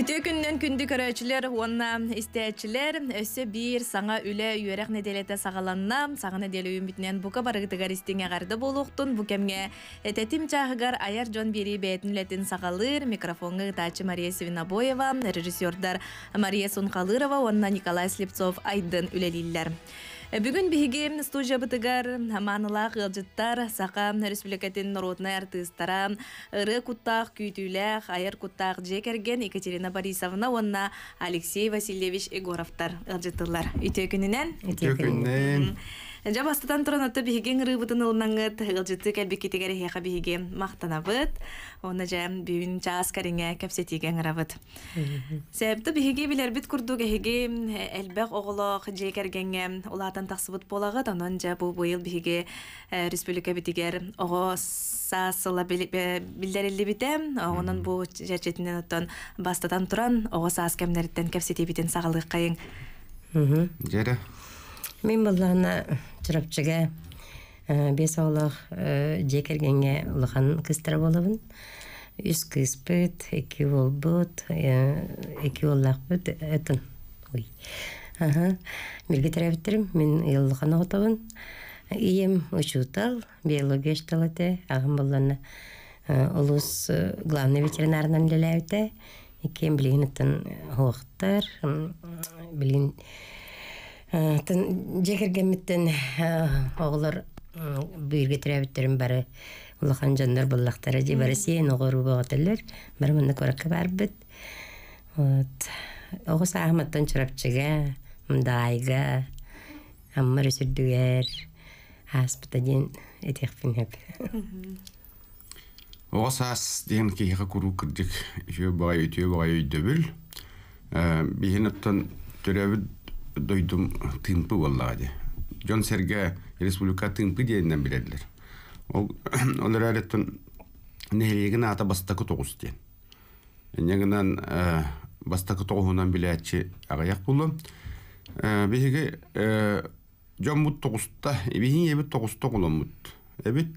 Үтө күннен күнді көрәчілер, онна істәчілер, өсі бір саңа үлі үйерек неделеті сағаланна, саңа неделі үмітінен бұқа барығдығар істіңе ғарды болуқтын, бұкемге Әтетім аяр жон бері бәйтін сағалыр, микрофонғы ғытачы Мария Севинабоева, режиссердар Мария Сунқалырова, онна Николай Слепцов айдын үлелілер. Бүгін бігігем студия бұтығар маныла ғылжыттар сақа республикатын народный артистара ыры куттақ күйтүйләх айыр куттақ жекерген Екатерина Борисовна онна Алексей Васильевич Егоровтар ғылжыттылар. Үте күнінен? күнінен. Энҗа бастатан торон отта биһиген рыбытын ылнаңыт, ылжыты кәлбик китегәре хәхә биһиге мактанабыт. Оны җа бүген час кәреңә кәпсетигән рабыт. Сәбәптә биһиге биләр бит курду гәһиге әлбәк оглак җекергәнгә улардан тасыбыт болагы, аннан җа бу быел биһиге ә, республика битегәр ого сасыла билдерилли битем, онан бу җәчетеннән оттан бастатан туран ого сас кемнәрдән кәпсетибитен сагылык кайын. Мм. Җәре. Мин булгана чырапчыга бес олох жекергенге улахан кыстыра болобун үс кыспыт эки болбут эки ой мен ыйыллыхан оготобун ийем учутал биология шталате агым улус главный ветеринарным лелебите экем жекергеммиттен э, оголор э, бүйүрге тирәбиттерин бары улахан жандар буллактары же бары сиен огору боготелер бары мында көрөккө барбыт вот огус ахматтан чурапчыга мында айга аммар өсүрдүгер аспыта дейін этехпин хеп Оғыс ас деген кихиха куру кырдык үшөө багай үтөө багай өйдөбүл ә, биһин оттон төрөбүт дойдум тымпы боллагади жон серге республика тымпы диэннен олар ата бастакы тогуз диэн негинан бастакы тогуунан билээчи агаяк булу биһиги жон бут тогузта биһин эбит тогузта куломут эбит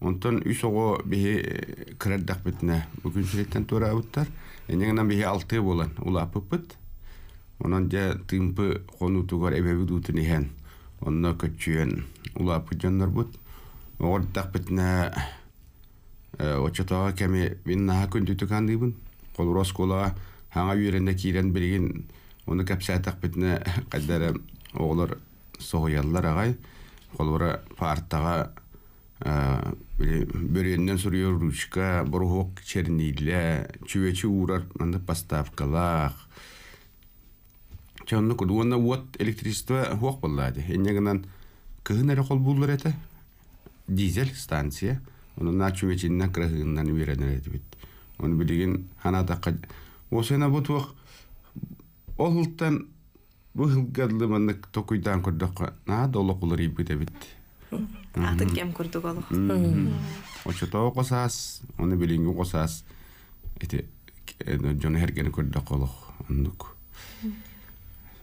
Онтон оғы бітіне алты Онан жа тымпы конутугар эбеби дуутун иһэн онно көчүөн улааппыт жоннорбут оғордақпытна очотоға кәме мен наға көндүтүкан дыбын колурос кола хаңа үйренде кирен билген оны кәпсәтақпытна қайдары оғлар соғыяллар ағай колура партаға бөреннен сүрүyor ручка борохок черниле чүвечи уурар мында поставкалах тянны кудуна вот электричество хох болады. Эннегенен кыһынары кол булдыр эте. Дизель станция. Оны начумечинна кырыгыннан беренер эте бит. Оны билеген ханата осена бутух олтан бу хылгадлы токуйдан На кулыр бит. Атын кем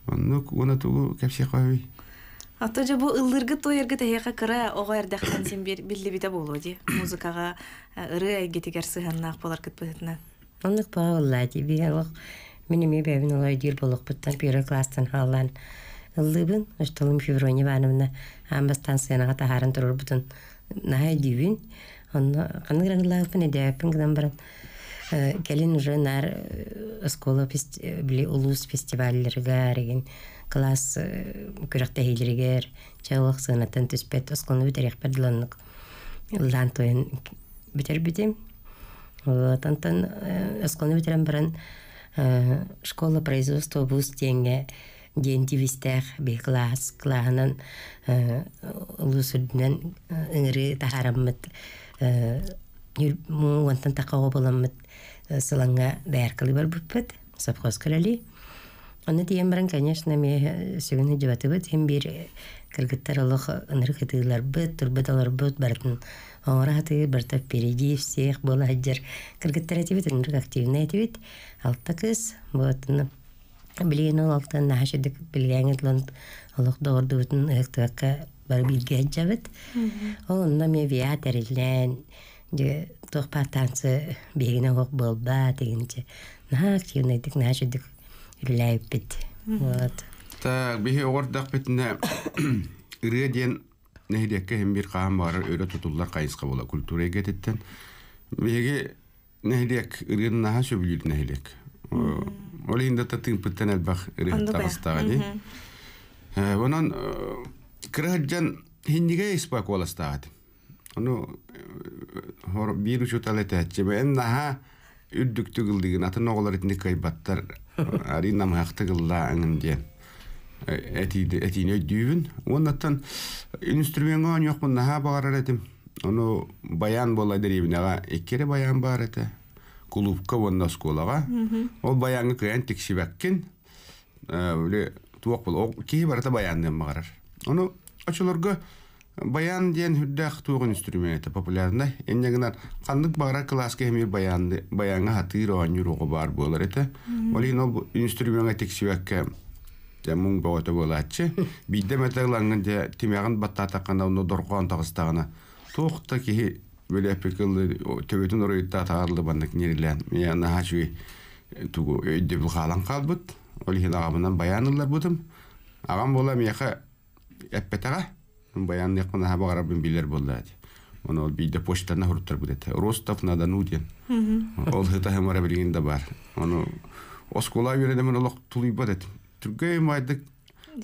оннук уна тугу Ата бу ылдыргы тоерге таяка кыра огоярдактан сен билдебите музыкага э, ыры айгетигер сыганнаак болар мини ми дир класстан халлан ыштылым Ивановна амба станцияга Келин э, уже нар э, оскола э, били улус фестивальлерге эрген класс күрәктә хилергер чалык сынаттан төспәт осколны битерек пердланнык. Лан тоен битер битем. Вот антан осколны битерәм школа производства бус теңге ден тивистер бе класс клаһынан улус үднән ыңры тахараммыт. Юр муантан тақау боламмыт сылаңа дәйіркілі бар бұппыт, совхоз кірілі. Оны дейін бірін, конечно, ме сөгіні жібаты бұд, hem бір кіргіттар олық ыныр қытығылар бұд, тұрбыт олар бұд, бәртін оңыра қытығы, бәрті впереди всех бола әджір. Кіргіттар әті бұд, ыныр активны әті бұд, алты қыз, бұдыны білген ол алтын нәшедік білген ұтлын олық доғырды бұдын ұқтығаққа бар білген жабыд. Ол ұнна ме виа әрілен, тохпаатаансы биигине хох болба дегенче наак чивнайдык наачудык үллээппит вот так бихи огордак бетине ырыа диэн нэхидиэкке химбир хаам баар өрө тутуллар кайыска бола культура эгетиттен биги нэхидиэк ырыын наха сөбүлүл нэхилек ол инде татыынпыттен элбах ырыхтагыстага ди онон кырыхаджан хинниге испак уоластагат Onu e, bir uçu talet etçe. Ben daha üddük tügüldüğün atın Атын etini kaybattar. Arinam Ари gılla anın diyen. E, etiydi, etiyine düğün. Ondan instrümanı yok mu daha bağırar edim. Onu bayan bolay deriyibine. Ekkere bayan Баян ден хүддәк туғын инструменты популярны. Эннегнар қандық бағара классқа хемир баянды баянға хатыр оған юруғы бар болар ете. Э. Олин ол инструментға тексивәкке тәмүң бағыты болатчы. Бидде мәтәрләнгін де тимяғын батта таққанда оны дұрған тағыстағына. Тоқты кейі бөлі әпекілді төбетін ұрайытта тағарлы бандық нерілен. Мен нахашуи э, тугу өйді э, бұл қалан қалбыт. Олин ағабынан баянылар бұдым. Ағам бола мияқа әппетаға баян яқын хаба қарабын билер болды әді. Оны ол бейді почтаны хұрттыр бұды әді. Ростов надо ну ден. Ол хыта хамара білген де бар. Оны оскола береді мен олық тұлый бұд әді. Түргей майды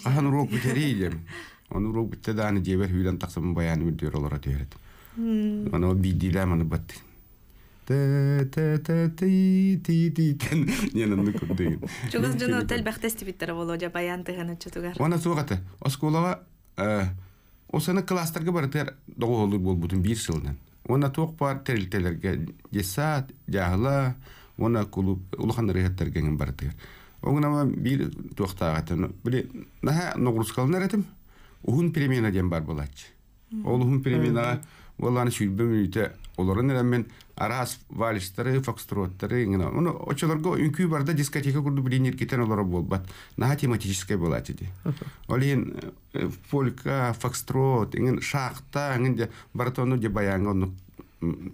ахан урок бітерей дем. Оны урок бітті дәні дебер үйлен тақсамын баяны мүрдер олара дөреді. Оны ол бейділі әміні бат ти ти ти ти жана тел бахтести биттер боло жа баян тыганы чутугар. Она сугаты. Оскулава э, Осыны кластерге барытыр доғолы бол бұтын бір сылдан. Оны тоқ бар тәрілтелерге десат, жағыла, оны ұлықан рейхаттергенген барытыр. Оғынама бір тоқтағатын. Біле, наға ноғырыскалын әретім, ұхын перемена ден бар болады. Ол ұхын перемена, оланы сүйбім үйті, оларын арас валистары фокстроттары иңина уну очолорго үңкүү барда дискотека курду билинер китен олоро болбат наха тематическая была тиди олин э, полька фокстрот иңин шахта иңин де баратону де баяңы ону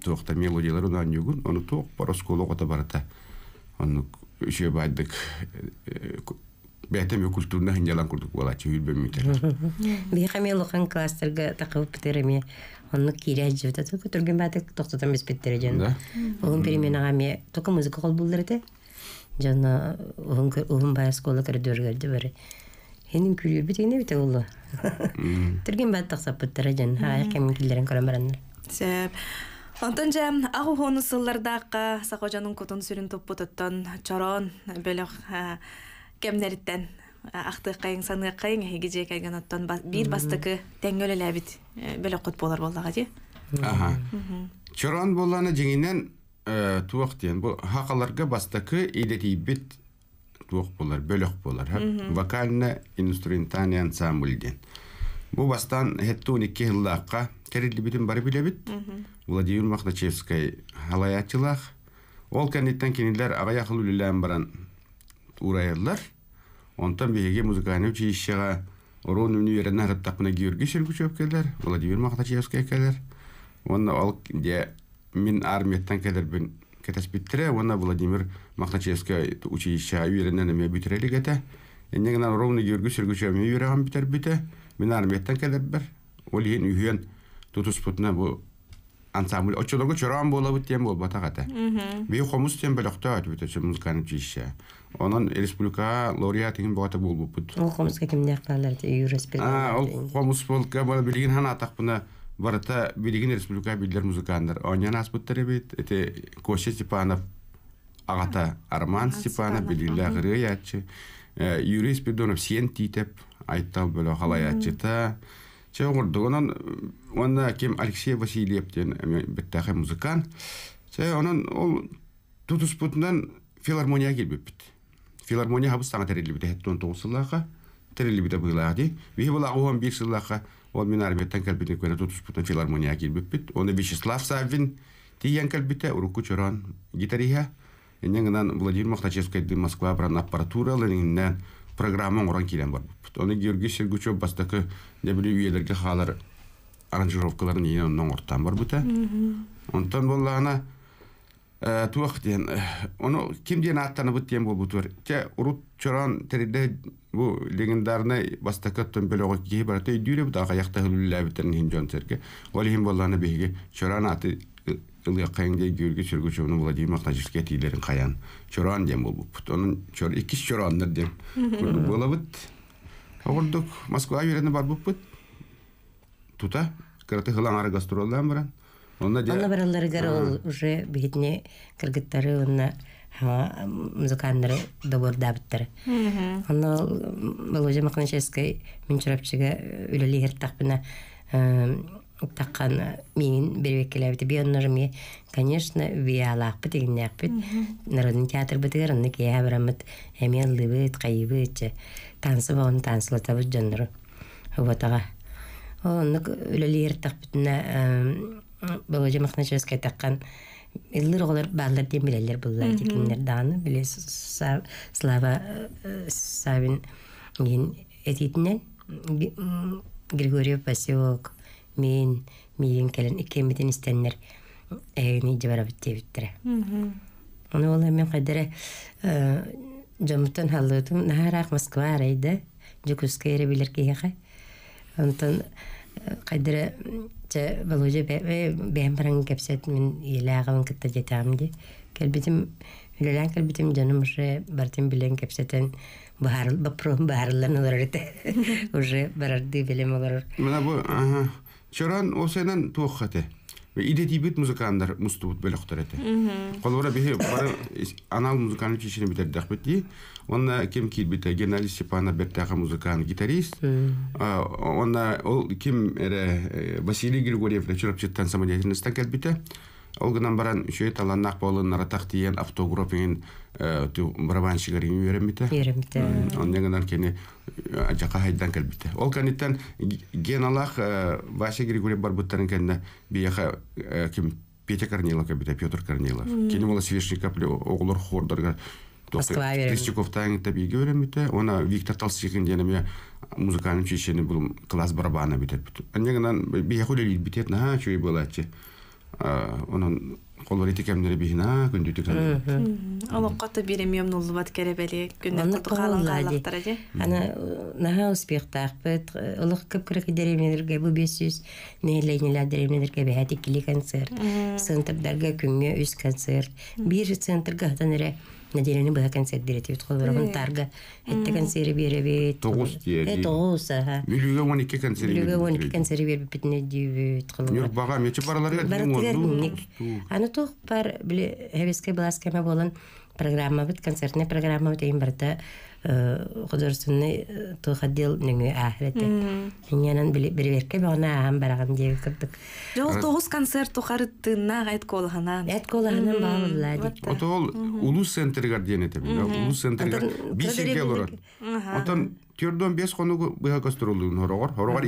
тоокта мелодиялар унан югун ону туок пороскологота барата ону үшө байдык бәтеме э, культурна хинжалан курдук болачы үйүлбөмүйтер бихамелухан кластерге такылып битереме оннук кире жибет аты көтөргөн беттери токтотон беспеттер жон угун ага ме только музыка кол булдыр жана угун оң бая школа көрдөргөрдү бир энин күрү бит эне бит олла. Тирген бат тахсап биттер жан. Хай кем киллерен көрөм бараннар. Сеп. Онтон жам агы хону сыллардакка сакожанын котон сүрүн топпототтон чорон белек э, кемнериттен ахтыкайың саныкайың эхигиже кайган оттон биир бастыкы теңгөлелебит э, беле кут болар боллага же аха чорон болланы жеңинен э, туох диен бу хакаларга бастакы идетийбит туох болар бөлөк болар вокально инструментальный ансамбль ден бу бастан хеттуун икки хыллаакка керилибитин бары билебит владимир махначевский халаячылаах ол кенниттен кинилер агаяхыл үлүлээн баран урайыллар Онтан беге музыкальный училищеға Орон универіне араттақпына Георгий Шелгучев келер, Владимир Махтачевский келер. Оны ол де мен армияттан келер бін кетес биттіре, оны Владимир Махтачевский училище үйерінен әме бүтірелі кете. Енді ғынан Орон Георгий Шелгучев әме үйеріған бітер біте. Мен армияттан келер бір. Ол ең үйен тұтыс бұтына ансамбль очолого чоран болабыт тем болбата ката. Би хомус тем белокта атбыт өчө музыканы чишсе. Онон республика лауреатын бота болбут. Ол хомуска кимне калар те юрисбер. А, ол хомус болка бала билген хана атакпына барата билген республика билдер музыкандар. Онян ас бит. Эте Коша Степанов агата Арман Степанов билгеле гыры ятчы. Э, Юрис Бедонов сен титеп айттал бөлө халаятчыта. Mm Чего гурдугунан, э, ким кем Алексей Васильев ден э, беттахи музыкан. Чего ол тутус филармония келбеппит. Филармония хабыс саңа тәрелебіде хеттон тоғысылаға, тәрелебіде ол мен филармония келбеппит. Оны Вячеслав Саввин тиян кәлбете, уруку Владимир Москва аппаратура, программа оңран килен бар. Оны Георгий Сергучев бастакы дебри үйелерге халар аранжировкаларын э, ең э, оның ортан бар бута Онтан боллағына туақ ден, оны кем ден аттаны бұт ден бол бұтыр. Те ұрут чоран тәреді бұ легендарны бастакы төмбөлөгө бөлі оғы кейі бар. Те дүйрі бұт хин жон серге. Олі хин боллағына бейге чоран аты ылыяққайыңдей гүргі сүргі жөні бұла владимир мақтаншылыққа тиілерін қаян чоран дем бұл бұт оның чор иккис чораннар дем бола бұт оғырдық москва берені бар бұп бұт тута кырты хылан ары гастролдан баран онна де баралары гары ол уже бетіне кыргыттары онна музыканнары добор дабыттары онна ол уже мақнашеской мен чорапчыга үлелі утаҡаны мин бирекеләп итеп бионырме конечно виалаҡ бит инәк бит нырыны театр битерен ни кеә бирәмәт әмиен дивет кайыбыч танцы бон танцыла табыт дөндөр һөбәтәгә оны үләләр тәк битнә бөгәҗә мәхнәчәскә таҡҡан Эллер олар балдар дим беләләр булдылар дигәннәр даны беләсез слава савин ген эдитне Григорий Пасиок мен миен келен ике миден истеннер эйни дивара битте биттер. Хм. Оны ол мен кадере э жамтан халытым нахарак Москва райда жүкскере билер ки хай. Онтан кадере же Володя бе бен баран кепсет мен илагын китте жетамди. Келбитим үлелен келбитим жаным же бартым билен кепсетен Барыл бапрон барыл нөрәтә. Уже барды белем алар. Менә бу, ага. Чоран осенен туохате. Иде тибит музыкандар мустубут белохтар эте. Колора бихе бары анал музыканы чишине битер дахбети. Онна кем кит бите Геннадий Степанов бертага музыкан гитарист. Э. Онна ол кем эре э, Василий Григорьев чурапчыттан самодеятельностьтан келбите. Ол гынан баран үшөй нақ болын наратақ дейін автограф ен э, барабанщигар үйренбіті. Үйренбіті. Оннан гынан кені жаққа хайдан кәлбітті. Ол кәнеттен геналақ э, Вася Григорий барбыттарын кәнне бияқа э, ким Петя Корнилов кәбіті, Петр Корнилов. Кені ола свешник кәплі оғылар хордарға Крестиковтан тәп еге өреміті. Она Виктор Талсихин деніме музыканың чешені бұл класс барабаны бітет. Анегінан бияқы өлелі бітет, наға чөй болады. Э, Оның Kolları tekemleri bir hina, gündü tekemleri bir hina. Ama kutu birim yom nullu vat kerebeli, gündü tekemleri bir hina. Ama kutu birim yom nullu vat kerebeli, gündü tekemleri bir hina. Ama naha uspik Наделяне была концерт берет, вот он тарга, это концерт берет, Тогус гос тиеди, это гос, он ики концерт берет, милюга он ики концерт берет, пятнадцать девять ходила. то пар, программа бит, концертный программа бит, ең бірді э, құдырсынны э, тұлға дел нүңі әхветті. Нүңенен біріверке бі оны аған барағын деге күрдік. Жоғыл э. тоғыз концерт тұқарытты наға әйтк олғана. Әйтк олғана бағы бұлады. Ото ол ұлыс сентергар дейін етіп, ұлыс сентергар бейсек дейін етіп. Отан тердон бес қонуғы бұйға көстір олығын хорғар, хорғар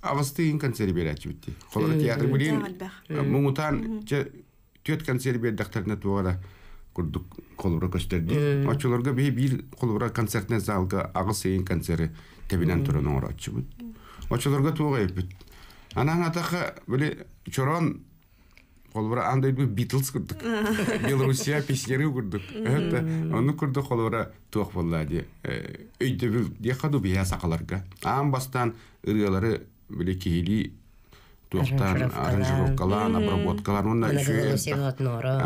концерт консервер ачыбытти холор театр билин муңутан төт консервер дактарына туара курдук колбура көстерди очолорго бии бир колбура концертне залга агыс эйин концерти тебинен туран оңорачыбыт очолорго туга эпит анан атаха биле чорон колбура андай бу Битлз курдук белоруссия песнери курдук ону курдук колбура туох болла ди өйдөбүл дияхаду бия сакаларга аан бастан ырыалары блекейли туохтан аранжировкалан обработкалан онна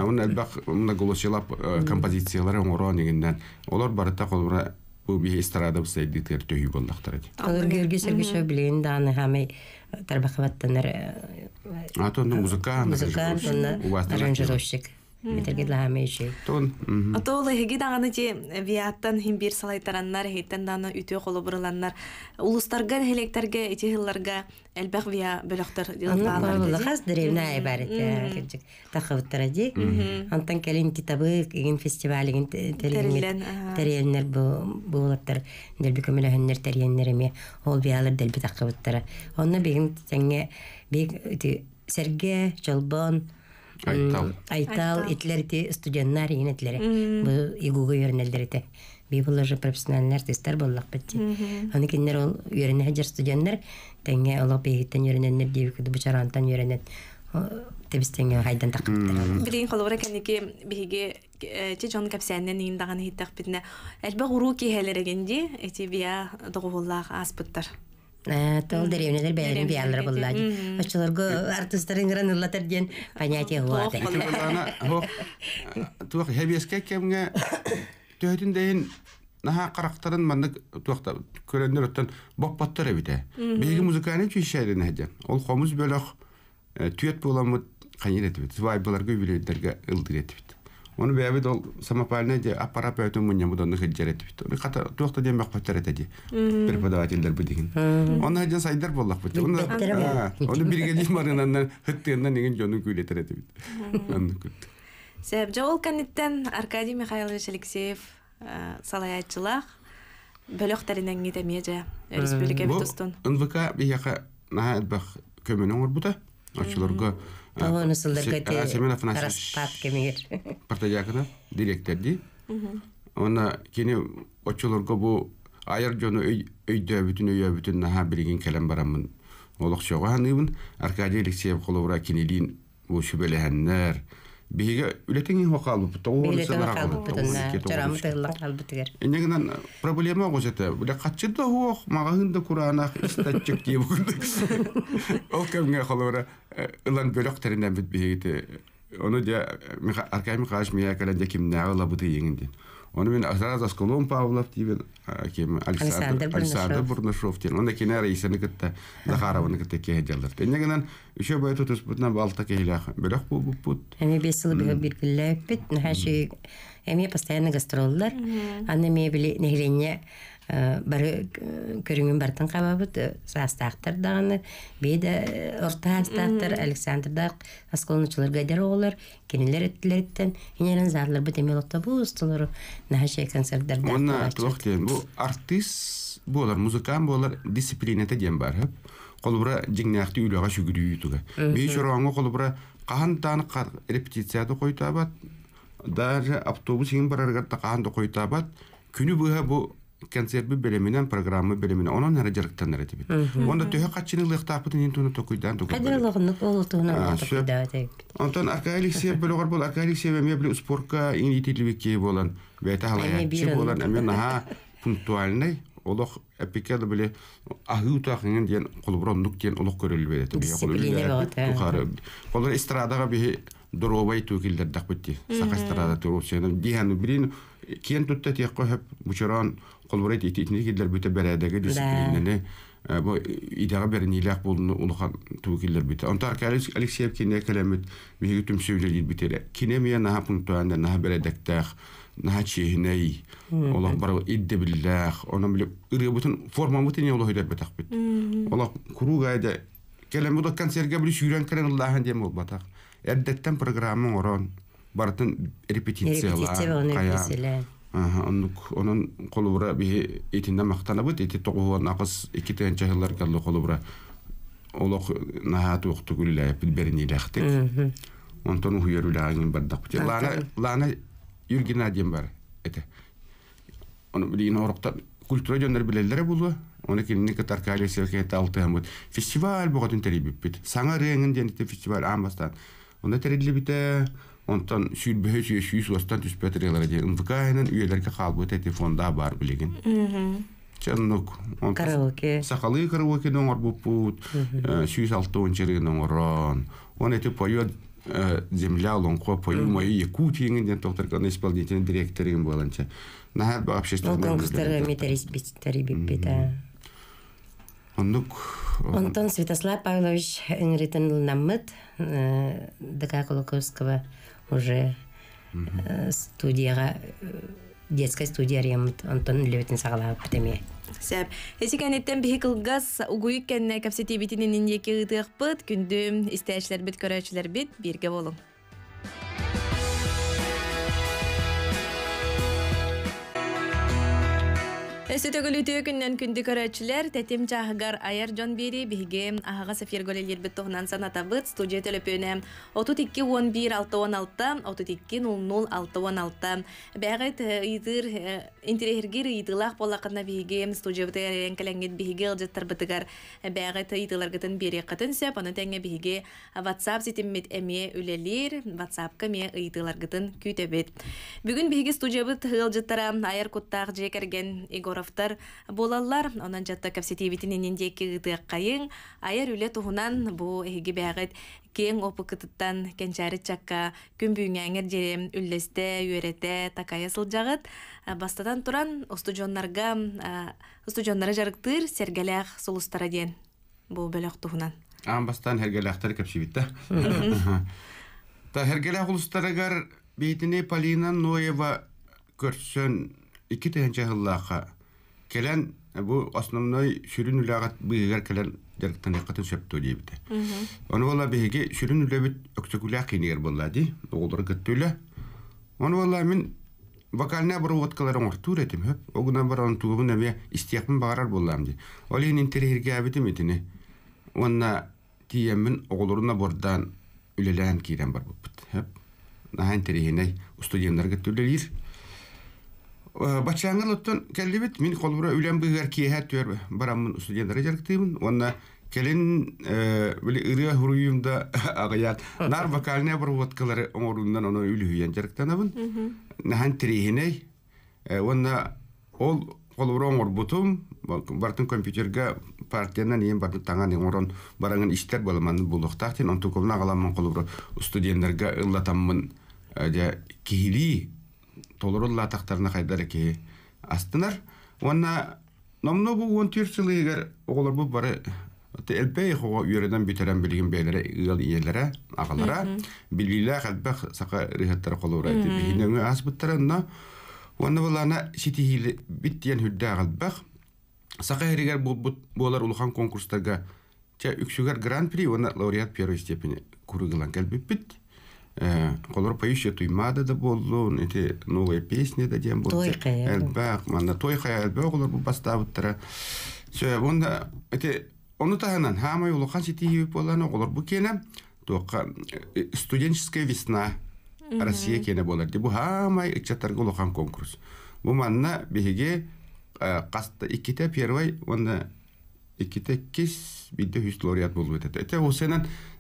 онна элбах онна голосилап композициялар оңорон дегенден олар барыта колбара бу би эстрада бсайдитер төйү болдактар эди алар герге сергеше билен даны хаме тарбахабаттанар атонда музыкант аранжировщик Метергет лахаме ишей. Тон. Ото улы хиги дағаны же э, вияттан химбир салайтараннар, хейттен даны үтө қолы бұрыланнар. Улустарга, хелектерге, эти хилларга әлбәқ вия бөліқтір дилғалар. Анна қаз діревна айбарет. Э, тақывыттара же. Антан кәлін китабы, еген фестивалеген э, тәрелінер болаттар. Дәлбі көміләхіннер тәрелінереме. Ол биялар дәлбі тақывыттара. Онна беген тәңе бек серге, жалбан, Айтал. Айтал итлерити студенттар ин итлери. Бу игуга үйренелдерите. Би булар же профессиональный артисттер боллак бетти. Аны киндер ол үйрене хәҗер студенттер тәңге алып егеттен үйрененнәр дип куды бучарантан үйренет. Тебистеңе хайдан тақыптыр. Билин холора кенеке биге че жон капсәннән ин даган хиттак битне. Әлбә гуру ки эти бия догыллак аспыттар. Тол деревнелер бәрін биялар болды Очолорго артистларын гран улатар ден понятие хуады. Тух хебеске кемге төһөтүн дейин наха карактарын манны тухта көрөндөр өттөн боппаттар эбите. Беги музыканы чүйшәден Ол бөлөх буламы Оны бәрі ол самопальный де аппарат бұдан мұнен бұдонны хеджеретіп. Оны қата туақта ден бәқ пөттеретеді. Преподавателдер бұд деген. Оны әден сайдар болақ бұд. Оны бірге дейін барынаннан неген деген көйлетер күйлетіреді бұд. Сәп, жоғыл кәнеттен Аркадий Михайлович Алексеев салаятчылақ бөліқтерінен кетемеже республика бітостын. НВК бияқа наға әдбәқ көмінің ұрбұда. Очыларға Оны сылдар кәте арастат кемегер. Партаякына директорди. Она кені очолорға бұ айыр жоны өйді бүтін өйі бүтін наға білген кәлем барамын. Олық жоға ханыбын Аркадий Алексеев қолуыра кенелин бұл шүбелі биһиге үлетеңин хоқалбыппыт проблема огосете да каччыда хуох құранақ, кураанах истатчык диебук ол кемге э, ылан бөлөк теринен бит биһигите ону де аркай де онымен сразу сколом павлов тибен кем александр александр бурнашов тен онда кене балта постоянно Э, бары э, көрүңүн бартын кабабыт э, саастаактар даганы бейде орта астаактар александрда осколнучулар гадер оголар кинилер эттилерттен инерен заарлар бит эмел отта бу устулуру наше концерттер мына тох ден бу артист болар музыкант болар дисциплинада ден бар хап колбура жиңнакты үйлөгө шүгүрүү туга бей чораңго колбура кахан тааны репетицияда койтабат даже автобус ин бараргарда каанды койтабат күнү быха бу консервы белеменен программы белеменен онон эре жарыктандар этибит онда төһө катчынын лыктапытын ин туну токуйдан туку кадырлыгынны болтуна онтон арка алексей бөлөгөр бол арка эме мебли спортка ин итилбекке болан бета халаячы болан эме наха пунктуальный олох эпикеде биле ахы утахын ден кулброндук ден олох көрөлбөйт этибит болар эстрадага бихи дорогой түгелдер дакбытти сакастрада туруп сени диһаны бирин кен тутта тиякко хөп бучорон колбурай тиитине киллер бүтө бередеги дисциплинаны э, бу идаға берен илях болуну улухан туу киллер бүтө онта алексеев кине келемит миги түм сөйлелит битере кине мия наха пунктуанда наха бередектах наха чехиней олах бар идде биллах онан биле ыры бутун форма бутун олах идер битах бит олах кругайда келем буда концертке бир сүйрен керен улахан дем болбатах эрдеттен программа орон бартын репетициялар оннук онон колубура бии итинде мактанабыт ити тогуон акыс ики тыанча жыллар каллы нахат онтон лана лана юргина бар эте ону билигин культура жөндөр билеллере булу оны фестиваль боготун саңа фестиваль онда онтон сүйүрбөһө сүйөшүүс остан түспөтер элер же ынтыкаанын үйелерге калбыт эти фонда бар билигин чыннук караоке сахалы караокеде оңор буппут э, сүйүс алтуун чырыгын оңорон он эти поет э, земля лонко пою мою якутиңин ден токтор исполнительный директорин боланча нахар общественный конкурстарга метаристбитарибиппита Оннук Онтон Святослав Павлович Энгритен э, дк колоковского уже э, студияға э, детская студия ремонт онтон лебетин сагалап битеме Сәп. Эсиген иттен бихикылгас угуйкенне капсетибитинин инеки ытыгпыт күндүм истәчләр бит көрәчләр бит бирге болың. Өсөтөгілі э, күннен күнді көрәтшілер, тәтем чағығар айар жон бері бігі ағаға сафер көлелер біт ата санатабыт студия төліпөне 32-11-616-32-00-616. Бәғіт үйдір, интерегергер үйділақ болақына бігі студия бұты әрен кәләңет бігі ғылжаттар бұтығар бәғіт биге ғытын бері қытын сәп, оны тәңе үлелер, ме Бүгін бігі студия жекерген тарафтар болаллар онан жатта капсетибитинининде кыгытыаккайың аяр үле туһунан бу эһиги бэҕит кең опыкытыттан кенчаары чакка күмбүүңээңер жере үллесте үөрете такая сылдьагыт э, бастадан туран остужоннарга э, остужоннары жарыктыыр сергелээх сулустара диэн бу бөлөк туһунан аан бастан хергелээхтер та хергелээх улустарагар бейтини полина ноева көрсөн ики тэһэнче хыллааха келен бу основной шүрүн үләгат быгар келен дәрктән якатын сөптү дибите. Оны вала биге шүрүн үләбит өктөкүлә кинер булла ди. Огылдыр гыттүлә. Оны вала мин вокальна бер ваткаларын ортур этим хөп. Огынан бер аны тугын эме истиякмын багарар буллам ди. Олин интерьерге абидим итини. Онна тиемин огылдырына бордан үлелән кирен бар бу. Хөп. Наһан терехиней студентларга төлөлөр. Бачаңгы лоттон келлибит, мин холбура үлән быгар киеһә төр барамын студентлары жарктыбын. Онна келин өлі э, ирия хуруйымда агаят. Нар вокальне бер водкалары оңорундан оны үлүһен жарктанабын. Нахан трихине. Э, Онна ол холбура оңор бутум, бартын компьютерге партиянан ең бартын таңан оңорон бараңын иштер болман булуктактын, онтукумна галамын холбура студенттерге ыллатаммын. Жа э, кихили толурулла тақтарына хайдар ки астынар уанна номно бу он тир сылыгар оғлар бу бары Элбей хога үйрәдән битерән билген бәйләре ыгыл иеләре, агалара билилә сака ас Сака конкурстарга ча гран-при, лауреат первой степени Э, колор поющие туймады да болду, эти новые песни да дем болду. Тойка я. Элбак, манна тойка я элбак колор бу бастабыттыра. Сө, онда, эти, оны тағынан, хамай улухан сети ебіп боланы, колор бұл кені, тоққа студенческая весна Россия кені болар. Бұл хамай икчаттарға э, улухан конкурс. Бұл манна беге қасты э, икките первай, онда икките кес бидде хүст лауреат болу өтеді. Эте, ол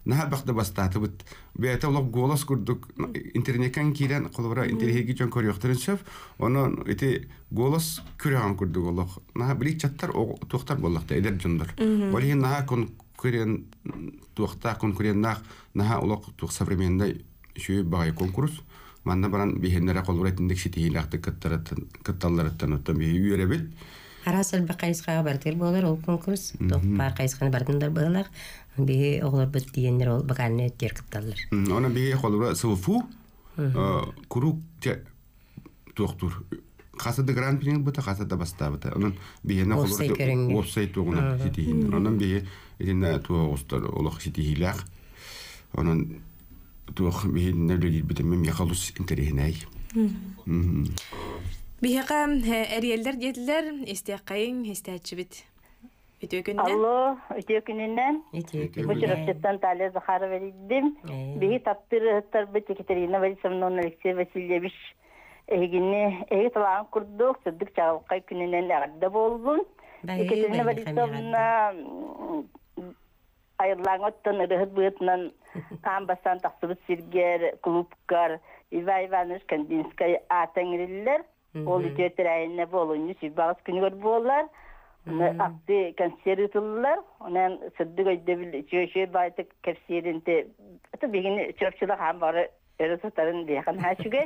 наһа бахта бастаты бит бета голос курдук интернеттен кирен колора интернетге жон көрөктөрүн сөп ону голос күрөгөн курдук улак билик чаттар токтар боллакта эдер жондор болин наһа кон көрен тохта конкурент современный конкурс манна баран кытталларыттан оттон арасырбы кайыскага бардыр болар ол конкурс топпар кайысканы бардындар быылар бии оголорбут диендер ол баканы тер кытталлар она бии холура сылфу курук те тохтур хасада гран принг бута хасада бастабыта онун биене холура офсай тугуна ситихин онун бии идина туогустар олох ситихилах онун туох биһин нөлөлилбитемем яхалус интерехинай Биһаға э, әриелдер деділер, есте қайын, істәтшібіт. Өтекіннен? Алло, өтекіннен. Өтекіннен. Бұшырықтан Талия Захарова дедім. Э. Бейі таптыр ұттар Екатерина Борисовна Алексей Васильевич. Эгіне, эги талағын құрдық, сөздік күнінен болдым. Екатерина Борисовна айырлаңыттан ұрығыт бұғытынан камбасан тақсыбыт клубкар, ол үтөтер айылына болуну сүйбагыс күнүгөр буоллар акты консервы тыллар онан сырдык өйдөбүл чөшө байты кепсиринте ото бигини чөпчүлүк хам бары өрө сотарын бияхан хачуге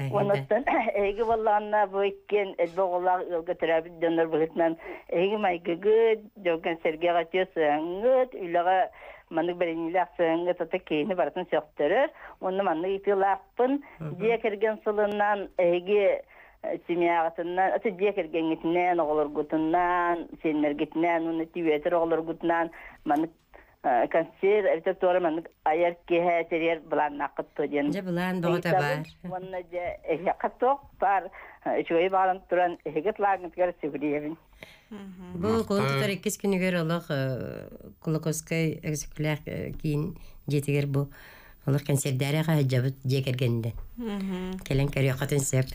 эги боллаанна бойкен элбоголак ылга дөнөр эги баратын сылынан эги Симиағатынан, осы декер кенгетінен, оғылыр гутынан, сенмер гетінен, оны маны э, консер, әртек туары маны аяр кеге терер бұлан нақыт тоден. Же бұлан бұғыта бар. Оны же әхе қаттоқ бар, үшуэй э, бағалан тұран әхегет лагынтгар сибриевін. Бұл қолдықтар екес күнігер олық глукозкай э, экзекуляр кейін жетігер бұл. Олық консердәрі қағы жабыт жекергенден. Келен көрі қатын сеп.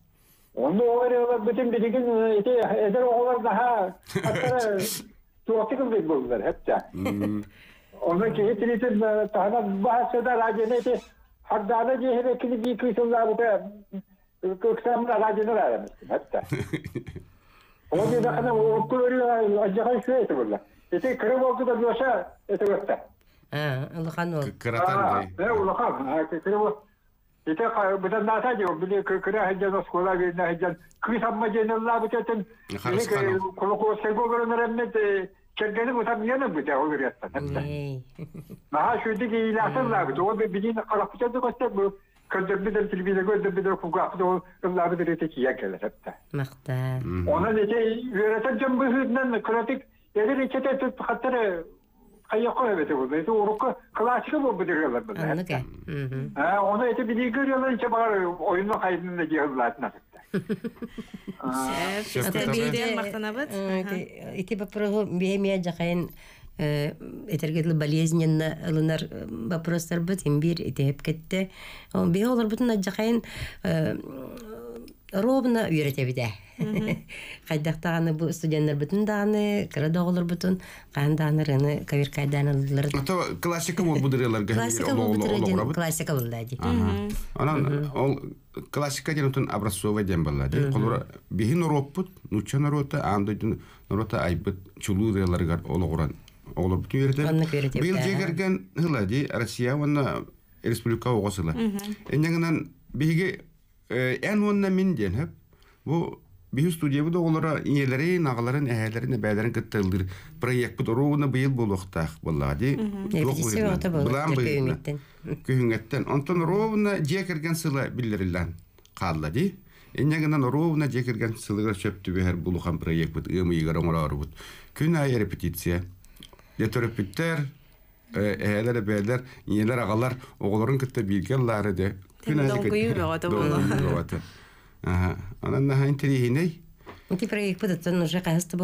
Онда оғар елар бүтін білігін әзір оғалар наға туақты күмбек болдылар, әтті. Онда кейі тілейтін тағына бағасыда радионы әте Hardada cehre kini bir hmm. e, kıyısında bu kadar köksemle radyolar aramış. Hatta. Onun bir dakikada kırım da bir aşağı Ha, Kıratan Ite bitan nata diyor. Bili kırkıra heccan skola birine heccan. Kısamma cenallah bitetin. Kulu kulu sevgo görünür emmet. ki O bilin bu. tilbide da o hep de. Ona nece kratik аяққа әбете болды это урукка классика оны ойынның Эти вопросы жақайын этергетлі болезненно ылынар вопростар бұт, имбир, кетті хепкетте. Бе олар бұтын аджақайын ровно верят биде. Кайдактаган бу студентләр бүтән дә аны, карадоглар бүтән, ганданырыны рыны кайдандыр. Ә тө классикамы будырылар гадәттә олы-олы гөрәбәт. Классика булды ди Аның ул классика генә тун образ сова дембәлә ди. Биһи нуроппут, нуча нарота, анда дин нарота айбы чулудыларга олы уран. Олы бүтә бердер. Би ул дигән хылы ди, арсия менә эсплюка огысла. Иң en онна min diyen бұл студия bir олара bu da olara iyeleri, nağaların, eheleri, nebelerin kıttıldır. Proyekt bu da ruhuna bu yıl сыла жекерген сылыга чөптү бер булухан проект Күн ай репетиция. Детерпиттер, иелер агалар кытта де Кына Ага. Анан наха интерегиней. Инти проект пытытын уже концерттер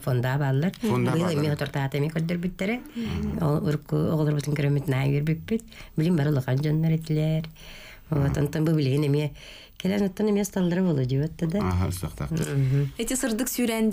фонда баллар. Быйыл эми отортаата эми көрдөр биттере. Ол урку оглорбутун көрөмөт найыр биппит. Билим бары Вот эми келен эми Эти сырдык Сырдык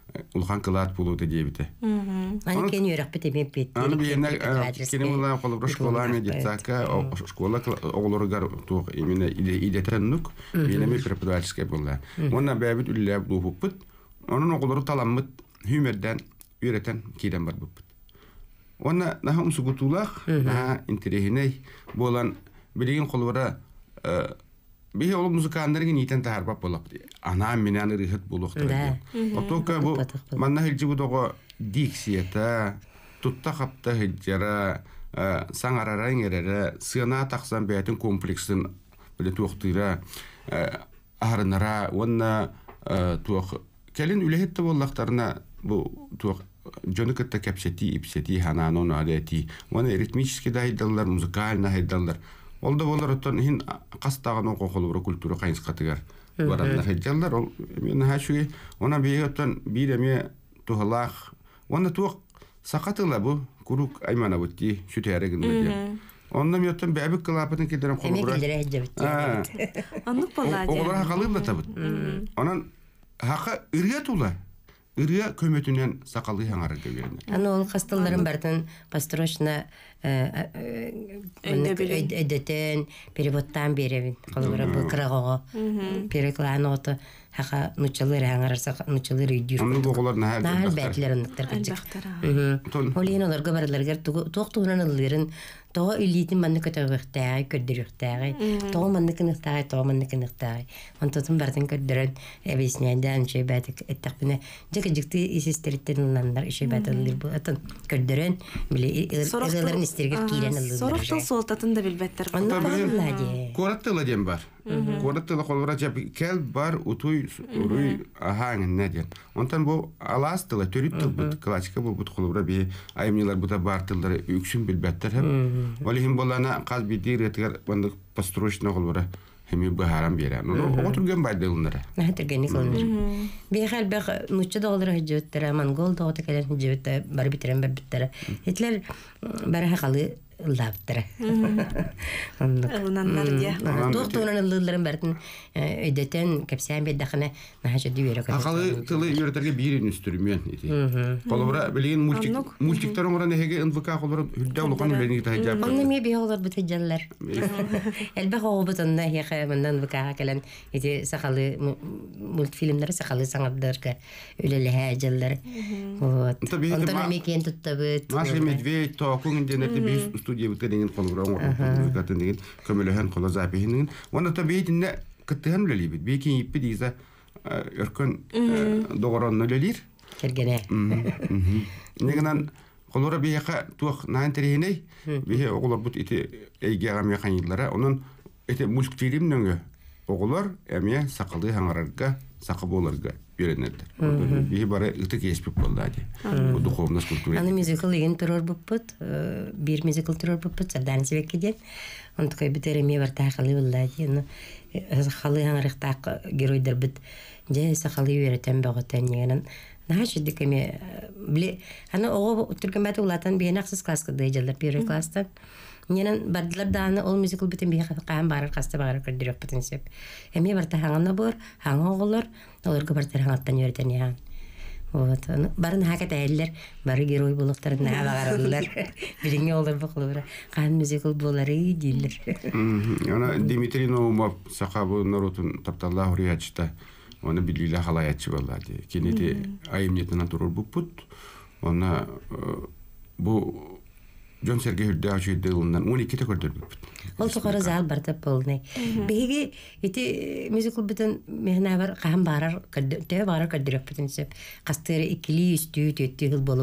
улхан кылаат булууда диэбите. Аны кен үйрәкпит эмеп бит. Аны биене кене була колыбры школа медицака школа оглоргар туг именно идетеннук биене преподавательская була. Онна бәбит үллә булуппыт. Онын оглору таламмыт хүмердән үйрәтен кидән бар булуппыт. Онна нахам сугутулах, на интересней болан билеген колыбра э, Бихи ол музыкандарыгин итен тахарбап болапты. Ана менен рыхыт булукту. Вот только бу манна хилжи бу дого диксията, тутта хапта хилжара, э, саңараран ерері сына тақсан бәтін комплексін біле туақтыра э, арынара онна э, туақ келін үләхетті боллақтарына бұл туақ жоны кітті кәпсети ипсети хананон адети оны ритмически дайдалар музыкально хайдалар ол да болар оттон хин кастаган ококол бура культура кайынскатыгар баранна хеджалдар ол мен хачуги она беге оттон бир эме тухалах она туак сакатыла бу курук аймана бутти шүтәре гынды Онна мөттен бәбек кылапытын кидерем қолы бұра. Эне кидере әджебет. Ә. Анық бола әджебет. Оғылар хақалым табыт. Онан хақа үрге тула. Үрге көметінен сақалы хаңары көгеріне. ана ол қастыларын бартын пастрочна Әдетен, э, э, переводтан беревен. Қалғыра бұл күрегоға. Переклайын оты. Хақа нүчелер әңірсі, нүчелер үйдер. Үмін бұғылар нәәр бәттілер үнді бәттілер үнді бәттілер үнді бәттілер. Үлейін олар көбәрілер үнді бәттілер үнді бәттілер үнді бәттілер үнді Тоо илитин манны көтөгөхтэй, көдөрөхтэй. Тоо манны көнөхтэй, тоо манны көнөхтэй. Мен тотун бардын көдөрөт, эбиснэйдан чей батык эттик бине. Жекэ жикти исестерттен миле, истерге кирен сорохтол солтатын да билбеттер. Анда балладе. Кораттыла бар. Кораттыла колбара жап кел бар утуй руй ахаң не ден. Онтан бу аластыла төрүп тыл бут классика бу бут колбара би аймнилар бута бартылдыр үксүн билбеттер. Валихим болана каз бидир этигер бандык построечный колбара. Қими ба харам бере. Ого турген байдай ғун дара. Ого тургенник ғун дara. Бе, ғал, бе, мүтча дау дара хиджевет дара, мангол бар ыллаабыттара тууктуунан ыллыылларын бартын өйдетен кепсян беддахана нахача дүберек акалы тылы үйөртерге биирин үстүрмүен ити колобура билигин мультик мультиктер оңоран эхеге нвк колорун үлдэ улукан билигин тахажап онны ме бие олор бут хажаллар элбэх ообут онна хеха мандан нвкга келен эти сахалы мультфильмдер сахалы саңабдарга үлелеһе ажаллар вот онтон мекен туттабыт маша медведь токуң ден студия бүтәнен деген көмөлөһөн кола запиһинин вона табиит инне кыттыһан үлели бит бекин иппи дийса өркөн догоронно үлелир кергене негенан колора бияка туох наан терехиней сақаболарга үйренеді Бии бара ытык еспеп болды ади. Бу духовность культура. Аны мюзикл деген террор буппут, э, бир мюзикл террор буппут, сардан себекке ден. Он такой бар тахалы болды ади. Ну э, э, халы аңрык так геройдер бит. Же сахалы үйрөтөн бөгөтөн деген. Нахаш дикеме бле. Аны ого турган бата улатан бенаксыз класска дейжалар бир класстан. Ненен бардылар дааны ол мюзикл бүтін бейе қаан бағарар қасты бағарар көрдірек бүтін сеп. Әме барта хаңына бұр, хаңы оғылар, оларға бартар хаңаттан өрден яған. Вот. Барын хакет әйелер, бары герой болықтарын ә бағарылар. Біріңе олар бұқылы бұра. Қан мюзикл болары дейлер. Она Дмитрий Наумов сақа бұл нарутын тапталла хұрыячыта. Оны білгілі қалаячы болды. Кенеде айымнетіна тұрыр бұқпұт. Оны бұл Джон Сергей Део Ашиде, 12 тә көрдірух Ол сухара зал барды, бұл, ней. Беге, гэти, мизикул бітін, мигнавар, қахам бағыр көрдірух бітін, қастыры, 2-li, 4-li, 4-li,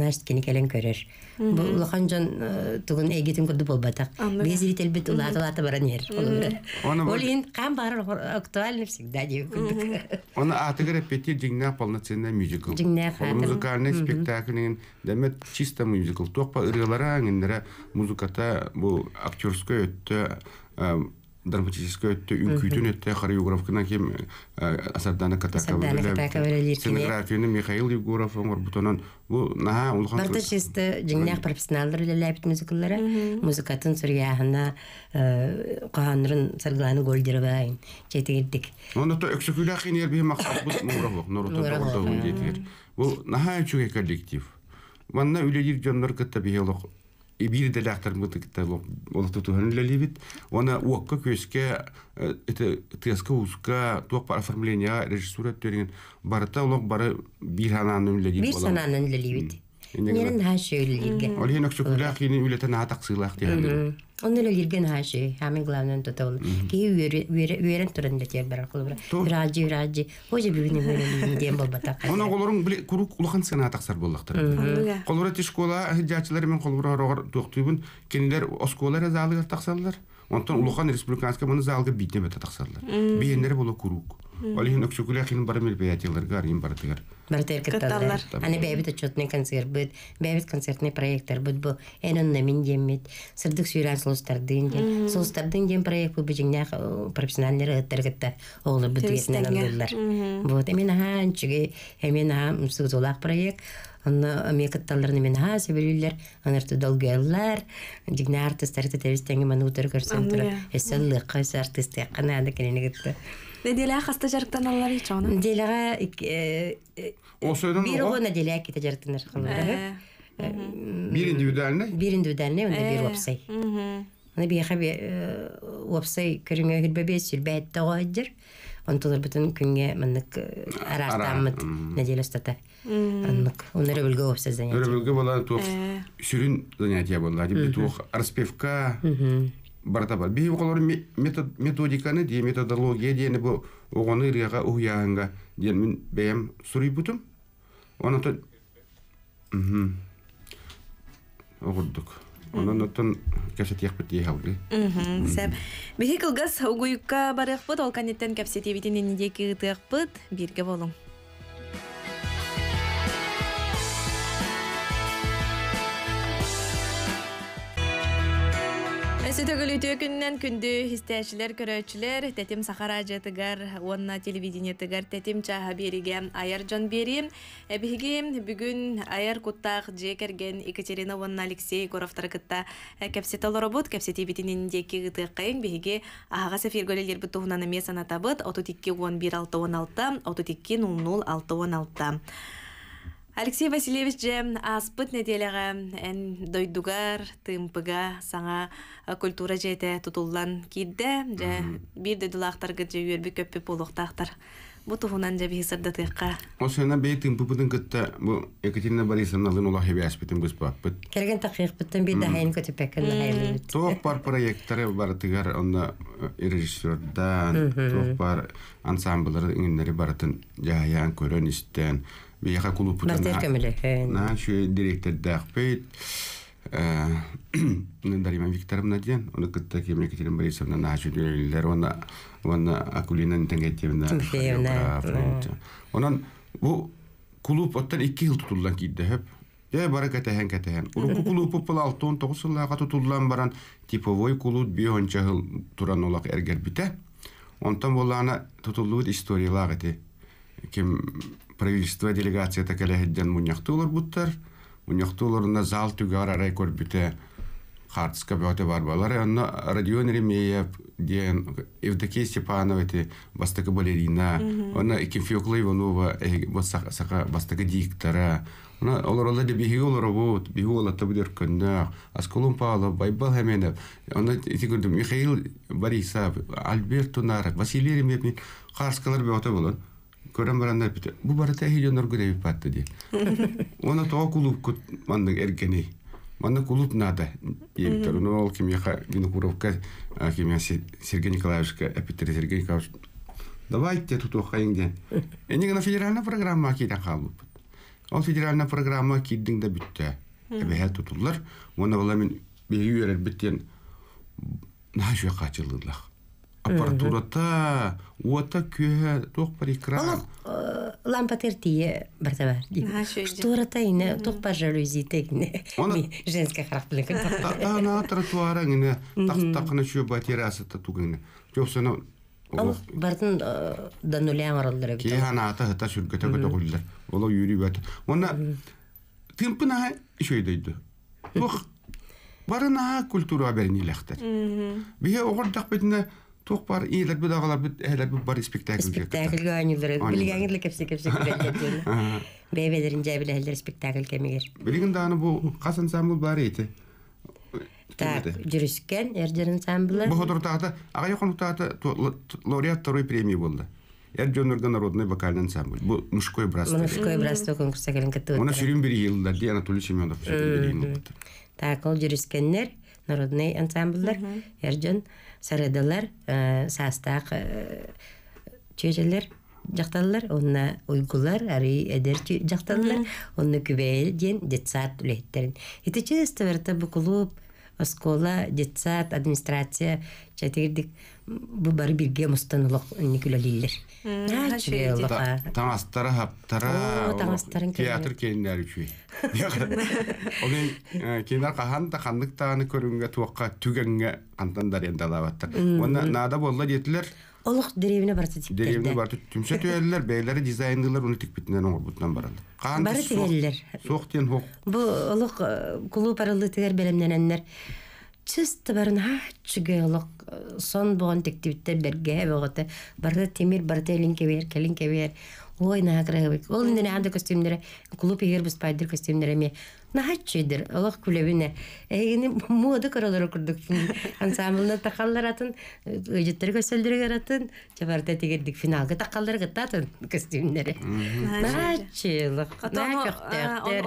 4-li, 4 бу Улахан жон э, тугун эгетин курду болбатак. Без вител бит улатылата баран ер. Ол ин кам бар актуальны всегда деп курдук. Оны атыгы репетир жигна полноценный мюзикл. Жигна музыкальный спектакль демет чисто мюзикл. Токпа ырылара аңындыра музыката бу актерское өттө э, драматическое өтті үңкүйтүн өтті хореографкынан кем э, асарданы катака сценографияны михаил егоров оңор бутонан бу наха улхан барды чисто жиңнях профессионалдар үлеләбит музыкалары музыкатын сүргәһына э, каһанрын саргланы гольдерова четегердик оны то өксөкүлә хинер бе максат бу мурабык нуруту тогдогун жетер бу наха үчүгә коллектив манна үлелир жоннор кытта биолог бир де лахтарым гытыкта олықты туһын лелибит это тыска узка режиссура төрген барыта олок бары бир хананын лелибит бир сананын лелибит ол Оннер лирген хаши, хамин главнан тота ол. Ки верен туран да тер бар кулбра. Раджи раджи. Хоже бол бата. Она биле тақсар школа мен рогор токтуйбун. Кендер осколар азалыгар тақсаллар. Онтон улахан республиканска муну залга битне Биендер боло курук. бар Бартер кыталлар аны бәбит отчетный концерт бит концертный проекттер бит бу энен намин демит сырдык сүйрән ген ден солстардын ген проект бу профессиональный бит вот проект Аны мекаттарлар мен хәзер бирүләр, аны төр дәлгәлләр, дигән артистлар да тәбис тәнгә менә үтер көрсәң тора. Эсәлле кыз артисты якына да килә нигә дип. Дәлә хаста җартан аллар ич аны. Дәлгә ошоның бер гына дәлә китә җартаннар кылды. Бер индивидуальне? Бер индивидуальне, аны бер вапсай. Аны бия хәбе вапсай кирәнгә хәбе сәбәт тагыр. онтуларбытын күнге маннык арартаммыт наделестата аннык онер бүлгө болса занятие өрөбүлгө бола туох сүрүн занятие болду дип туох распевка барата бар бии колор методиканы дие методология диени бу огону ырыяга уяанга диен мен бэем суруйбутум онотон огурдук Онон отон кэпсет яхпыт ей хаули. Сэп. Бихи кылгас, угуюкка бар яхпыт, ол канеттен кэпсет ебитинен недеки ыты яхпыт, бирге Сүтөгілі күннен күнді хистәшілер көрәчілер, тәтім сахара жатыгар, онна телевидение тыгар аяр жон бери. Әбігі бүгін аяр же керген Екатерина онна Алексей Горовтар кытта ә кәпсет олы робот, қайын бігіге ағаға сәфер 11 6 16, Алексей Васильевич же аспыт неделяға ән дойдугар, тымпыга саңа культура жете тутуллан кидде, же бир де дулақтарға же үйербі көппі болуқтақтар. Бу туһунан же бихи сырдатыйқа. Осына бей тымпыпытын кытта, бу Екатерина Борисовна лын улахи Келген тақиқ біттен бей дахайын көтіпекін дахайлы. Тоқ бар проекттары бар тыгар, онда э, режиссердан, тоқ бар ансамблары үңіндері баратын жаян көрөн истен, Бияха кулуп путана. Мәктәп кемеле. На шу директор дәхпит. Э, мен дәрим Виктор Мәдиен, уны кәттә кемеле кетерем бәйсәнә нәҗи дәлилләр ва ва акулина Унан бу кулуп оттан 2 ел тутылдан кидде Я баракатта һәнкә тәһән. Уруку кулуп пул алтын 9 елга тутылдан баран типовой кулуп бигәнчә туран олак Онтан буларны тутылдыр историялар ди. Кем правительство делегация келеһидден муньяхтуулар буттар муньяхтууларына зал түгәр арай көрбүте хартска бөте барбалар анна родион ремеев ден евдокия степанова эти бастакы балерина она кимфиоклы иванова э, вот сака диктора она олар олар да биһи олар вот биһи олар да бидер көннә асколум пала байбал хәмене она эти күрдем михаил борисов альберт тунаров василий ремеев харскалар бөте булар көрөн барандар бите бу барата хилен оргуде бипатты ди оны то кулуп кут манны эргени манны кулуп надо ебитер но ол кимяха винокуровка кимя сергей николаевичка эпитер сергей николаевич давайте тут охайын ден эне гана федеральная программа кида калып ол федеральная программа киддиң да бүтте эбеһе тутуллар оны бала мен беги үйрер биттен нашу качылдылар аппаратурата ота күйе тоқ бар экран лампа тертие бартабар штората ине тоқ бар жалюзи тегне женская характерлик ана тротуара ине тақтақына шо батерасы та тугине жоқсана бартын да нулям аралдыра бит ке ана ата хата шүргөтө көтө кулдар оло юри бат онда тымпына шөйдөйдү тоқ барына культура бернилахтар бие огордак бетине Тоқ бар, и ләбі дағалар бұд, әләбі бар спектакль жетті. Спектакль ғанилыр, білгәңірлі кепсе кепсе күрәттен. Бәйбәдерін жәй білі әлдер спектакль кәмегер. Білген дағаны бұл қас ансамбл бар еті. Так, жүріскен әрдер ансамблы. Бұл құдыр тағыты, аға еқонық тағыты лауреат второй премии болды. Эрдёнерге народный вокальный ансамбль. Бу мужской братство. Мужской братство конкурса келген кетти. Муна сүрүн бир йылда ди Анатолий Семенов сүрүн бир йылда. Так, ол жүрүскеннер, народный ансамблдар, Эрдён сарыдалар э, састақ э, чөжелер жақталылар, онна уйгулар әрі эдер жақталылар, онна күбээл диэн детсад Еті итичи стверта бу клуб оскола администрация чатирдик бу бары бирге мустанылык никүләлилер. Таңастары хаптары Таңастарын театр кейнәр үчүй. Оген кейнәр кахан да хандык таны көрүнгә туакка түгәнгә кантан да рендалаваттар. Онда нада болла дитләр. Олық деревіне барсы тип. Деревіне барты түмсә төәлләр, бәйләре дизайнерлар уны тик битнән оңыр бутнан баран. Бары тигәлләр. Соқтен хоқ. Бу олық клуб арылды тигәр бәлемнәннәр чисто барын хачгылык э, сон бон тективитте берге боготе барда темир барда линке бер келинке бер ой награбик ол нэ анды костюмнере клуб егер біз пайдыр костюмнере ме Нахаччыдыр, Аллах күлебине. Эйни мода коралары курдук. Ансамблына такаллар атын, өҗеттер э, көсөлдөргә атын, чабарта тигердик финалга такаллар гыттатын костюмнәре. Нахаччы, Аллах.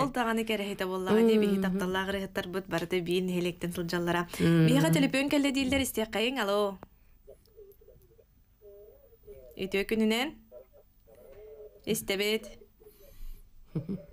Ол таганы кере хәтә булла, әдә би хитапталла гыры хәттер бут барды бин хелектен сылҗаллара. Бияга телефон кәлле дилдер истә кайын, алло. Өтө күненән. Истәбет.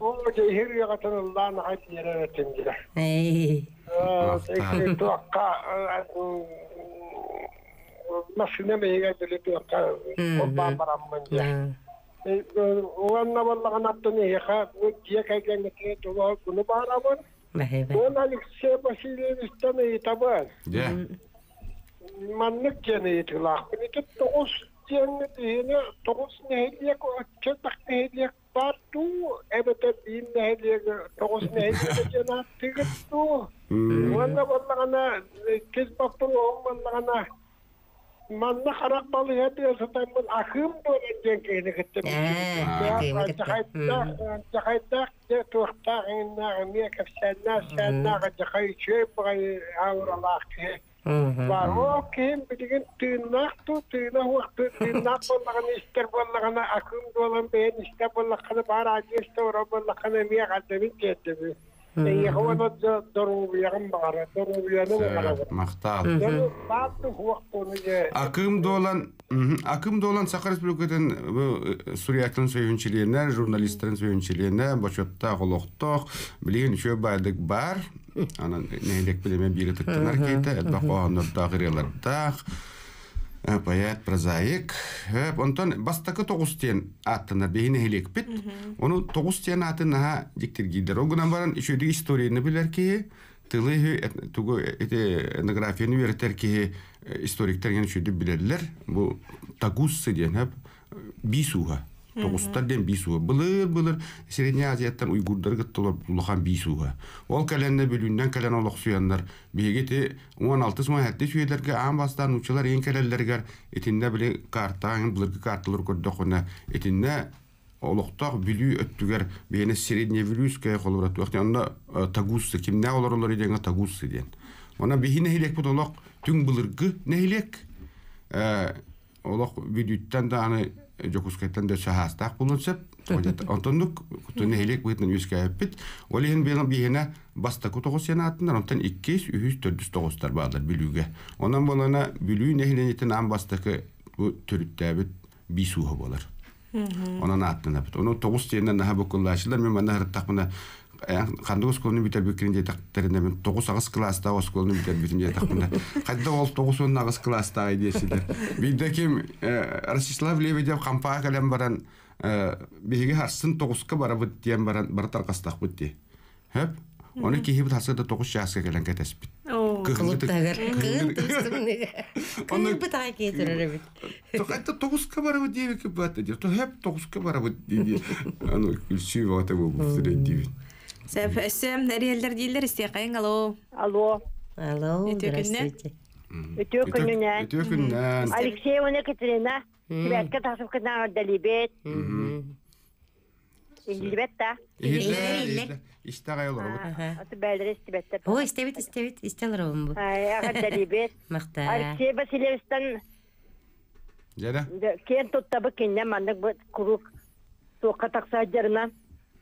وجهير يغتن الله نحن يرانا تنجل اي توقع مسنا ما هي اللي توقع والله برام من وانا والله انا تني خاف ودي كاي كان نتلت وهو كنو بارامون وانا لك شيء بسيط استني تبان ما نكني تلاقني تتوس جنة هنا تغوص نهليك وأكتر تخنهليك тарту әбетер дейіннәлегі тоғысын әйгілеген аттығытту онда болмағана кез баптың оң манна қарақ балы әді сатаймын ақым болен деңкейіне кеттім жақайтақ де туқтақ еңнағы ме кәпсәнна сәннаға жақай шөп аура лахтэ баро кем билген тыыннаакту тыына уакту тыыннаак боллагана истер боллагана акым болан бээн исте боллаккана баар адиэсте ура боллаккана миагадебин тиэдеби Ехоно дорубиян долан, акым долан саха Суриятын сөйүнчилеринен, журналисттерин сөйүнчилеринен, бочотта голокток, билген байдык бар анан нээлек билеме бири тыттанар кейте эдбахо нурдагырелардах поэт прозаик онтон бастакы тогуз тиен аттынар бейне хилекпит ону тогуз тиен атын наха диктиргидер огунан баран үчөдү историяны билер кии тылы тугу эти этнографияны веретер кии историктерген үчөдү билерлер бу тагуссы диен хеп бисуга Тоғыстар ден бисуы. Бұлыр бұлыр Средний Азияттан уйгурдар гыттылар бұлыхан бисуы. Ол кәләнне бүліннен кәлән олық суяндар. Бегеті 16 мәхәтті сүйелерге аң бастан учылар ең кәләллергер. Этінде біле картаң бұлырғы картылыр көрдіқ оны. Этінде олықтақ бүлі өттігер бейіне Средний Вилюйская қолыбыратты. Оқты э, онда тагуссы. Кім не олар олар еденге тагуссы ден. Она бейіне хелек бұд олық түң бұлырғы не хелек. Э, олық да аны жокускайтан дөсө хастах булунсып онтоннук кутуны хелек бытын үскәппит ол ен бенам баста онтан 409 билүүгө онан болана билүү нехленетин ан бастакы төрүттәбит бисуһы болар онан оны мен мана қанды э, осколны бүтөр бекерин дей тақтарында мен тогуз агыз класста осколны битер бекерин дей тақтында қайда ол тогуз он агыз класста айдесілер бизде ким э, Ростислав Лебедев қампаға кәлем баран э, беге харсын тогузга бара бұд дейін баран бар таркастак бұд дей хөп ону кейхи бұд харсыда тогуз жасқа кәлем кәтес бұд Кылыттагар. Кылы быта кетерер бит. Тоқатта тоғызға барып дейбі кеп бата дейбі. Тоғызға барып дейбі. Сәп, алло. Алло. Алло, здравствуйте. Өтө күнінен. күнінен. Алексей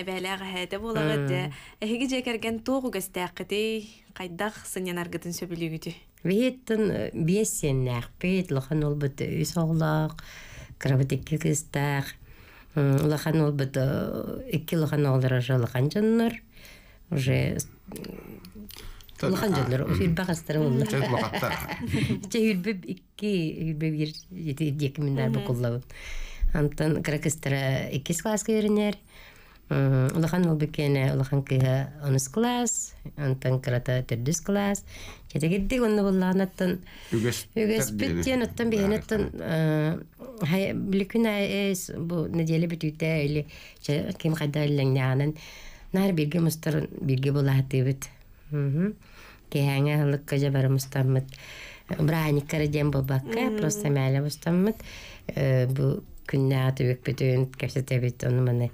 әбәләр хэдэ булагыт э. эһиге җекерген туугу гәстәкъти кайдах сынен аргытын сөбелегүти э, беттен бесен нәхпет лахан ул бит э, үсәглак крабатикке кыстак лахан ул бит икки лахан алдыра жалган уже икки ер Э, улахан ул бик кенә улахан кыһа онус класс, онтан крата тердис класс. Чәтәк иддик онны буллаган аттан. Үгәс. Үгәс биттен аттан биһен аттан, хай э, бликүн айс э, бу неделе бит үтә или чә ким кайда илләнгә анын. Нар бирге мустар бирге була тибет. Мм. Кеһәңә хылык кәҗә бар мустаммыт. Браник карадем бабакка, просто мәле мустаммыт. Э бу күннәт үк бүтүн кәшете бит оны мен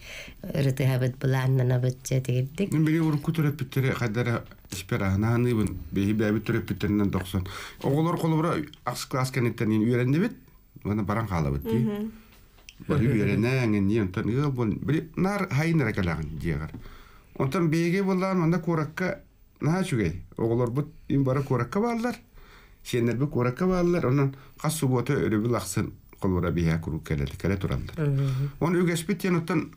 рыты хабыт буланна битче тегилдик. Мен беге урып көтөрөп биттере кадара испера ананы бин беги беби төрөп биттернен 90. Оголор колобра акс класс кенеттен үйренде бит. Мана баран кала бит. Бары үйренәң ни онтан ел бул бир нар хайнара калагын диегер. Онтан беге булган мында коракка наа чугей. Оголор бут ин бара коракка балдар. Сендер бу коракка балдар. Онан кас субота өрөбүл аксын колура биһэ Оны үгэспит тен оттан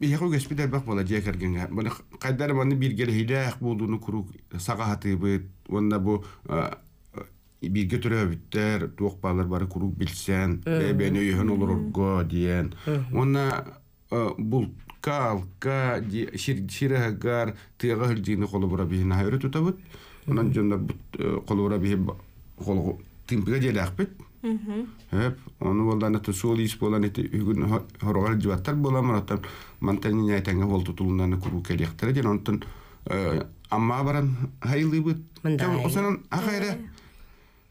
биһэ үгэспит элбэх бола дия кэргэнгэ. бу бирге төрөбүттер, туох баалар бары куру билсен, бэбэни үйөн олорго диен. Онна бул калка, ширэгар, тыга колубура колубура колго тимпиге Хөп, оны болдан это сол ис болан это үгүн хорогар жибаттар болам ратан мантани найтанга бол тутулунан куру келектер ден онтон амма баран хайлыбыт. Осанан ахайра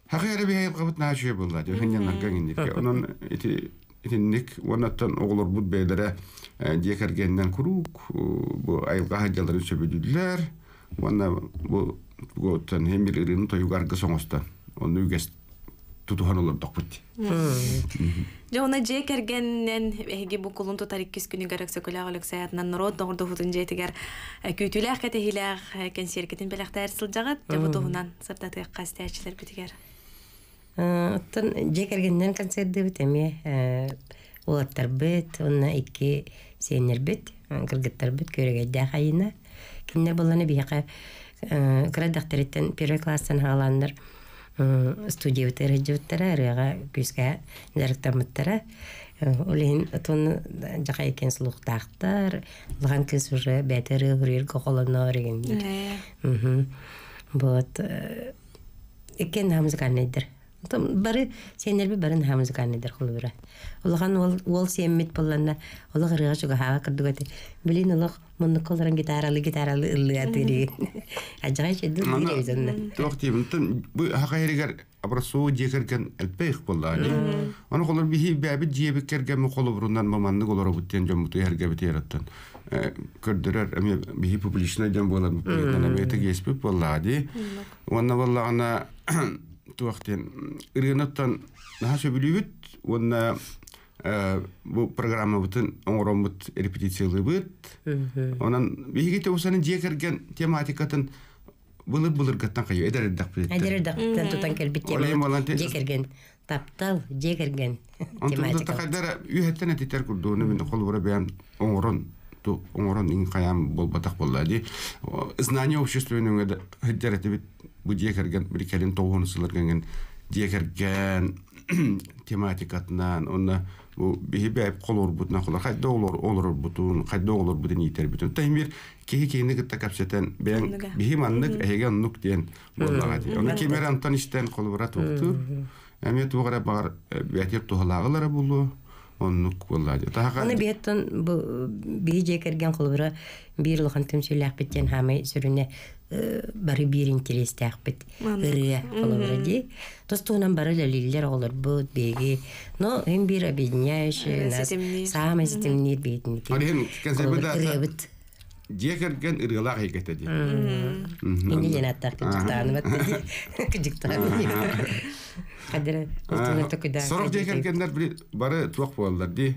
Хакыйры бей кабыт болды, булды. Хәннән арган инде. Онан эти итинник онаттан оглор бут бейләре декергәндән курук бу айылга хаҗаларын сөбөдүләр. Онда бу готтан һәм бир ирен тоюгарга соңыста. Оны үгәст тутухан олор докпут. Жоуна же кергеннен эги бу кулун тутар иккис күнү гарак сөкөлөг өлөк саятынан норот доңурду хутун жетигер күтүлөх кете экен хилах консеркетин белактар сылжагат же бутугунан сырдаты кастячилер күтүгер. Оттон же кергеннен концерт деп теме улаттар бит, онна икки сенер бит, кыргыттар бит көрөгө да жахайына. Киндер боланы бияка крадактарыттан первый класстан халандыр студиябытыра жыбыттара ырыаға күүске жарыктамыттара олин тон жака екен уже вот экен музыкальныйдыр Там бары сенерби барын хамыз ганнедер хулу бира. Улахан ол ол семмит болланна, ол гырыга шуга хава кырдыгаты. Билин улах мунны колран гитаралы гитаралы иллятыри. Ажгай шеду бирезенна. Тох тибин тын бу хакайригер абрасу декерген элпех боллани. Аны колор бихи бәби диебек керген колу бурундан маманны колор буттен жомуту ерге битераттан. Э, Көрдөрөр эми бихи публичный дем болан. Эми это геспи боллады. Онна боллагана туақтен ырынаттан наша билибит онна бу программа бутын оңром бут репетициялы бут онан бигите усаны же тематикатын былыр былыр гаттан кайы эдер дак билет эдер дактан тутан келбит же керген таптал же керген тематика онтон такадара үйеттен этер курдууну мен кол бура биян оңрон то оңорон иң каян болбатак болла ди знание общества өнөңө хиддеретибит бу диекерген бир келин тоогун сылыргенген диекерген тематикатынан онна бу бибип колор бутна колор хайда олор олор бутун хайда олор бутун итер бутун таймир кеги кени гытта капсетен бен бихим аннык эге нук ден боллага ди оны кемерантан иштен колбара токтур эмет бугара бар бетип тухлагылары булу оннук булла ди. Тахан. бу бийже керген э, бары бир интерес тах э, бит. Ирия ди. бу бир нас. диэкерген ырылаах эйгетеди инни женаттар кыжыктааныбат кыжыктаан сорох жегергендер бары туох ди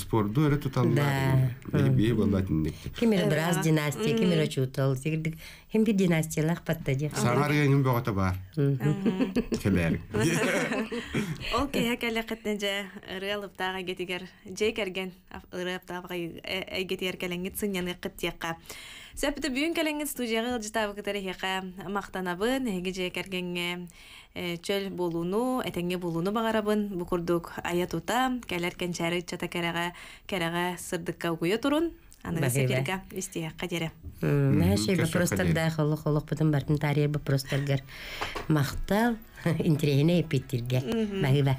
спорду өрө туталлар бейбей болатын дикти кимир браз династия кимир очутал сигирдик хим бир династия династиялах патта же саңар еңим богота баар келер ол кеһе келе кытны же ырыалыптаага кетигер же керген ырыаптаага кетигер келеңит сыньяны кыттиякка сәпті бүйін кәлеңіз студияға жылжытабы кітірі мактанабын мақтанабын әге жекергенге Э, чөл болуну этеңе болуну багарабын букурдук курдук ая тута кэлер кенчери чата кереге кереге сырдыкка угуя турун Анагасапирга истия кадере. Э, Наши вопростар да холох холох потом бартын тария вопростаргар махтал интереснее питерге. Махива.